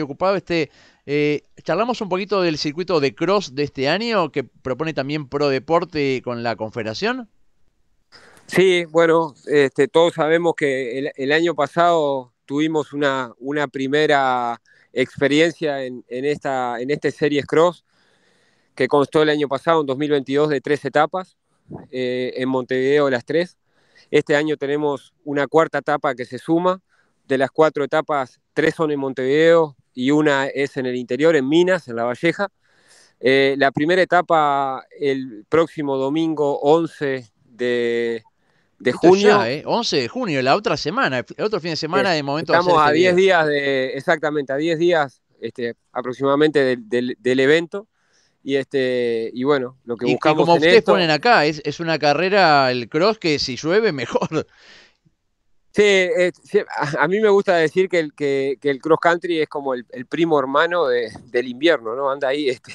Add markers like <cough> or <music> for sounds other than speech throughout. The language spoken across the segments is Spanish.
ocupado. Este, eh, charlamos un poquito del circuito de cross de este año que propone también Pro Deporte con la Confederación. Sí, bueno, este, todos sabemos que el, año pasado tuvimos una, una primera experiencia en, esta, en este Series Cross que constó el año pasado, en 2022, de tres etapas, eh, en Montevideo las tres. Este año tenemos una cuarta etapa que se suma, de las cuatro etapas, tres son en Montevideo, y una es en el interior, en Minas, en La Valleja. Eh, la primera etapa el próximo domingo 11 de, junio. 11 eh, de junio, la otra semana, el otro fin de semana de momento. Estamos a, 10 este días de, exactamente, a 10 días este, aproximadamente del, evento. Y, este, y bueno, lo que buscamos. Y como ustedes ponen acá, es, es una carrera, el cross, que si llueve, mejor. Sí, eh, a, mí me gusta decir que el, que, el cross country es como el, primo hermano del invierno, ¿no? Anda ahí <laughs> este,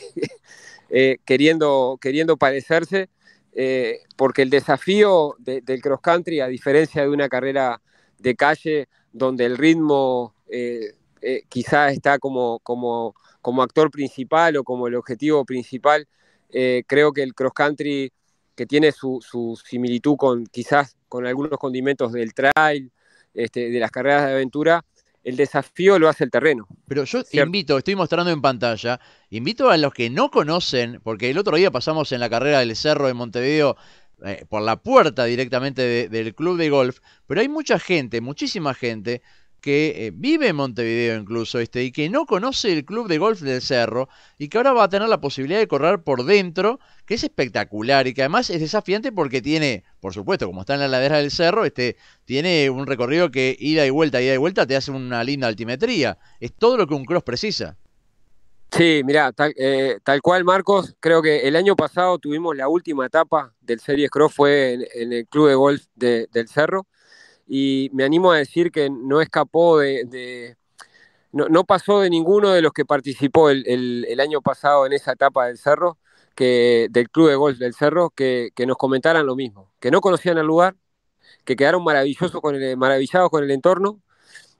eh, queriendo, queriendo parecerse, eh, porque el desafío del cross country, a diferencia de una carrera de calle, donde el ritmo quizás está como, como, como actor principal o como el objetivo principal, creo que el cross country, que tiene su, su similitud con quizás con algunos condimentos del trail, este, de las carreras de aventura, el desafío lo hace el terreno. Pero yo invito, estoy mostrando en pantalla, invito a los que no conocen, porque el otro día pasamos en la carrera del Cerro de Montevideo eh, por la puerta directamente del club de golf, pero hay mucha gente, muchísima gente que eh, vive en Montevideo incluso este y que no conoce el club de golf del Cerro y que ahora va a tener la posibilidad de correr por dentro, que es espectacular y que además es desafiante porque tiene, por supuesto, como está en la ladera del cerro, este tiene un recorrido que ida y vuelta, ida y vuelta te hace una linda altimetría, es todo lo que un cross precisa. Sí, mira, eh, tal, cual Marcos, creo que el año pasado tuvimos la última etapa del Series Cross fue en, el club de golf del Cerro y me animo a decir que no escapó de, no, no, pasó de ninguno de los que participó el, el, año pasado en esa etapa del Cerro, que, del Club de Golf del Cerro, que, que nos comentaran lo mismo, que no conocían el lugar, que quedaron maravillosos con maravillados con el entorno.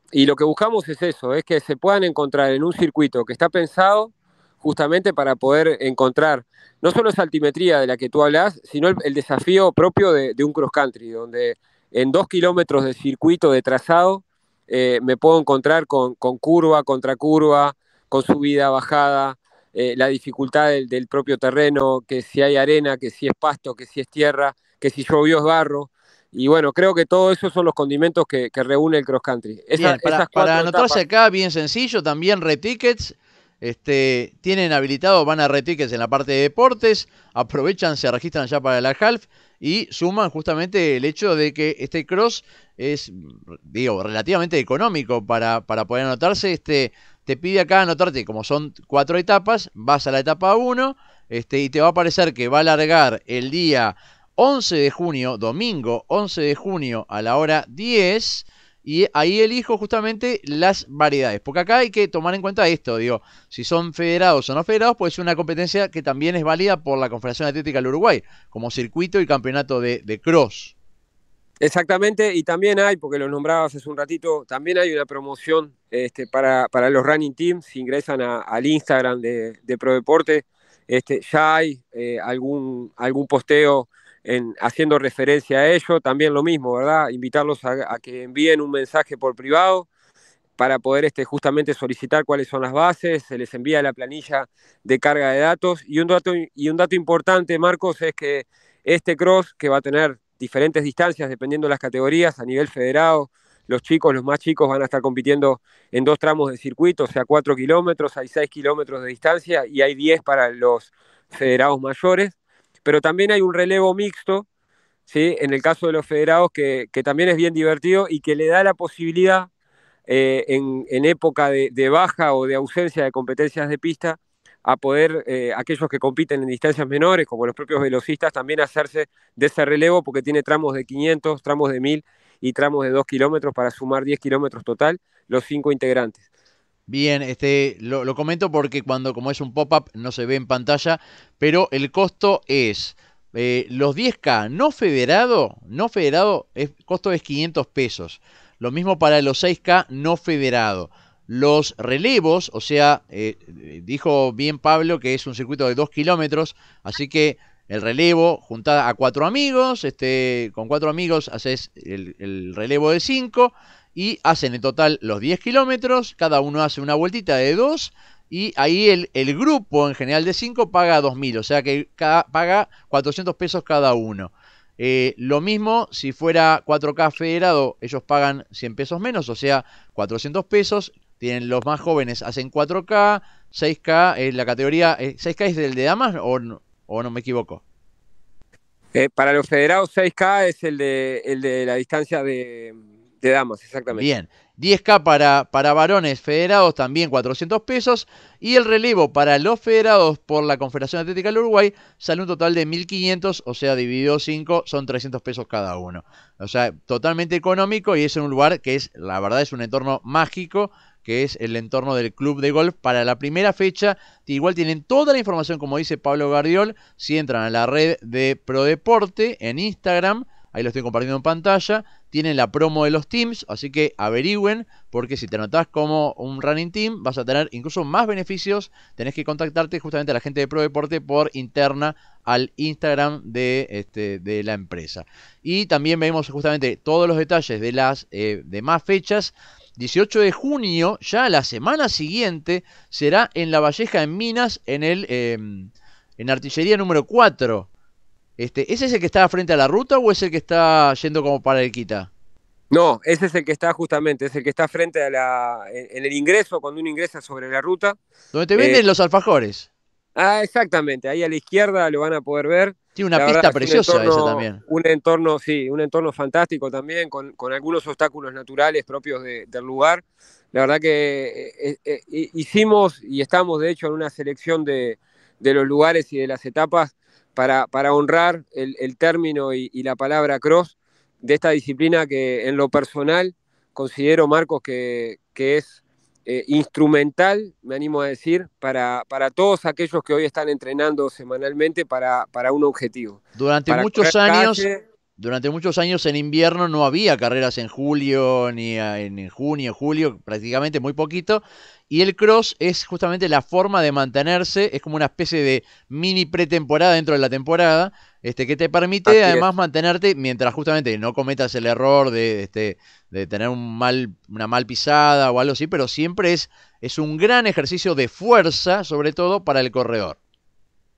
Y lo que buscamos es eso, es que se puedan encontrar en un circuito que está pensado justamente para poder encontrar no solo esa altimetría de la que tú hablas, sino el, desafío propio de, de un cross country, donde en dos kilómetros de circuito de trazado eh, me puedo encontrar con, curva, contra curva, con subida, bajada, eh, la dificultad del, propio terreno, que si hay arena, que si es pasto, que si es tierra, que si llovió es barro. Y bueno, creo que todo eso son los condimentos que, reúne el cross country. para, anotarse acá, bien sencillo, también retickets este, tienen habilitado, van a retickets en la parte de deportes, aprovechan, se registran ya para la half y suman justamente el hecho de que este cross es, digo, relativamente económico para, poder anotarse. Este, te pide acá anotarte, como son cuatro etapas, vas a la etapa 1 este, y te va a aparecer que va a largar el día 11 de junio, domingo 11 de junio a la hora 10 y ahí elijo justamente las variedades. Porque acá hay que tomar en cuenta esto, digo, si son federados o no federados, pues ser una competencia que también es válida por la Confederación Atlética del Uruguay, como circuito y campeonato de, cross. Exactamente, y también hay, porque lo nombrabas hace un ratito, también hay una promoción este, para, los running teams, ingresan al Instagram de, de ProDeporte este, ya hay eh, algún, algún posteo haciendo referencia a ello, también lo mismo, ¿verdad? Invitarlos a, que envíen un mensaje por privado para poder este, justamente solicitar cuáles son las bases, se les envía la planilla de carga de datos. Y un dato, y un dato importante, Marcos, es que este cross, que va a tener diferentes distancias dependiendo de las categorías, a nivel federado, los chicos, los más chicos, van a estar compitiendo en dos tramos de circuito, o sea, cuatro kilómetros, hay 6 kilómetros de distancia y hay 10 para los federados mayores, pero también hay un relevo mixto, ¿sí? en el caso de los federados, que, también es bien divertido y que le da la posibilidad eh, en, época de, baja o de ausencia de competencias de pista, a poder eh, aquellos que compiten en distancias menores, como los propios velocistas, también hacerse de ese relevo porque tiene tramos de 500, tramos de 1000 y tramos de 2 kilómetros para sumar 10 kilómetros total los cinco integrantes. Bien, este, lo, comento porque cuando, como es un pop-up, no se ve en pantalla, pero el costo es eh, los 10K no federado, no federado, es, costo es 500 pesos. Lo mismo para los 6K no federado. Los relevos, o sea, eh, dijo bien Pablo que es un circuito de 2 kilómetros, así que el relevo, juntada a cuatro amigos, este, con cuatro amigos haces el, relevo de cinco y hacen en total los 10 kilómetros, cada uno hace una vueltita de dos y ahí el, grupo en general de cinco paga 2.000, o sea que paga 400 pesos cada uno. Eh, lo mismo si fuera 4K federado, ellos pagan 100 pesos menos, o sea 400 pesos. Tienen los más jóvenes, hacen 4K, 6K, la categoría 6K eh, es del de damas o no? ¿O no me equivoco? Eh, para los federados 6K es el de, el de la distancia de, Damos, damas, exactamente. Bien, 10K para, para varones federados también 400 pesos y el relevo para los federados por la Confederación Atlética del Uruguay sale un total de 1500, o sea, dividido 5 son 300 pesos cada uno. O sea, totalmente económico y es en un lugar que es, la verdad, es un entorno mágico que es el entorno del club de golf para la primera fecha. Igual tienen toda la información, como dice Pablo Gardiol, si entran a la red de Prodeporte en Instagram. Ahí lo estoy compartiendo en pantalla. Tienen la promo de los teams, así que averigüen, porque si te anotás como un running team, vas a tener incluso más beneficios. Tenés que contactarte justamente a la gente de ProDeporte por interna al Instagram de, este, de la empresa. Y también vemos justamente todos los detalles de las eh, demás fechas. 18 de junio, ya la semana siguiente, será en La Valleja en Minas, en el em, en artillería número 4. Este, ¿Ese es el que está frente a la ruta o es el que está yendo como para el Quita? No, ese es el que está justamente, es el que está frente a la. en, el ingreso, cuando uno ingresa sobre la ruta. Donde te venden eh, los alfajores. Ah, exactamente, ahí a la izquierda lo van a poder ver. Tiene una pista preciosa un también. Un entorno, sí, un entorno fantástico también, con, algunos obstáculos naturales propios del lugar. La verdad que eh, eh, eh, hicimos y estamos de hecho en una selección de, los lugares y de las etapas para, para honrar el, término y, la palabra cross de esta disciplina que en lo personal considero, Marcos, que, que es eh, instrumental, me animo a decir, para, para todos aquellos que hoy están entrenando semanalmente para, para un objetivo. Durante muchos años, durante muchos años en invierno no había carreras en julio, ni en junio, julio, prácticamente muy poquito. Y el cross es justamente la forma de mantenerse, es como una especie de mini pretemporada dentro de la temporada, este, que te permite además mantenerte mientras justamente no cometas el error de, este, de tener un mal, una mal pisada o algo así, pero siempre es, es un gran ejercicio de fuerza, sobre todo para el corredor.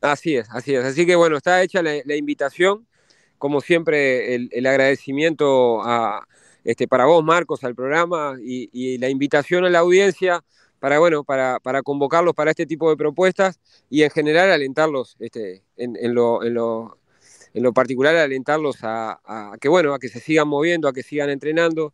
Así es, así es. Así que bueno, está hecha la, invitación. Como siempre, el, agradecimiento a, este, para vos, Marcos, al programa y, la invitación a la audiencia para, bueno, para, para, convocarlos para este tipo de propuestas y en general alentarlos este, en, en, lo, en lo particular alentarlos a, a, que bueno, a que se sigan moviendo, a que sigan entrenando,